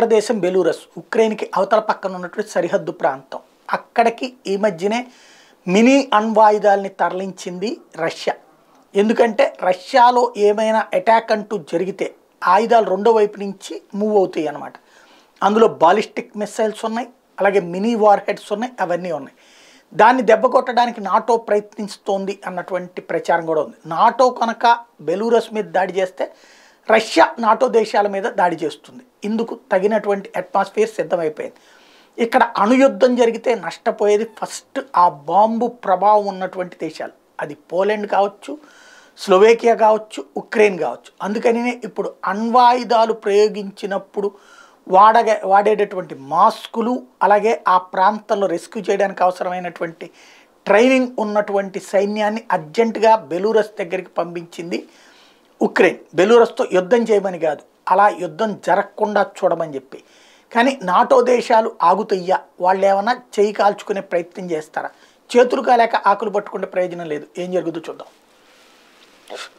భారతదేశం బెలూరస్ ఉక్రెయిన్కి అవతల పక్కన ఉన్నటువంటి సరిహద్దు ప్రాంతం అక్కడికి ఈ మధ్యనే మినీ అణ్వాయుధాలని తరలించింది రష్యా ఎందుకంటే రష్యాలో ఏమైనా అటాక్ అంటూ జరిగితే ఆయుధాలు రెండో వైపు నుంచి మూవ్ అవుతాయి అన్నమాట అందులో బాలిస్టిక్ మిస్సైల్స్ ఉన్నాయి అలాగే మినీ వార్ హెడ్స్ ఉన్నాయి అవన్నీ ఉన్నాయి దాన్ని దెబ్బ కొట్టడానికి నాటో ప్రయత్నిస్తోంది అన్నటువంటి ప్రచారం కూడా ఉంది నాటో కనుక బెలూరస్ మీద దాడి చేస్తే రష్యా నాటో దేశాల మీద దాడి చేస్తుంది ఇందుకు తగినటువంటి అట్మాస్ఫియర్ సిద్ధమైపోయింది ఇక్కడ అణుయుద్ధం జరిగితే నష్టపోయేది ఫస్ట్ ఆ బాంబు ప్రభావం ఉన్నటువంటి దేశాలు అది పోలాండ్ కావచ్చు స్లోవేకియా కావచ్చు ఉక్రెయిన్ కావచ్చు అందుకనినే ఇప్పుడు అణ్వాయుధాలు ప్రయోగించినప్పుడు వాడగా వాడేటటువంటి మాస్కులు అలాగే ఆ ప్రాంతంలో రెస్క్యూ చేయడానికి అవసరమైనటువంటి ట్రైనింగ్ ఉన్నటువంటి సైన్యాన్ని అర్జెంటుగా బెలూరస్ దగ్గరికి పంపించింది ఉక్రెయిన్ బెలూరస్తో యుద్ధం చేయమని కాదు అలా యుద్ధం జరగకుండా చూడమని చెప్పి కానీ నాటో దేశాలు ఆగుతయ్యా వాళ్ళు ఏమైనా చేయి కాల్చుకునే ప్రయత్నం చేస్తారా చేతులు కాలేక ఆకులు పట్టుకునే ప్రయోజనం లేదు ఏం జరుగుతుందో చూద్దాం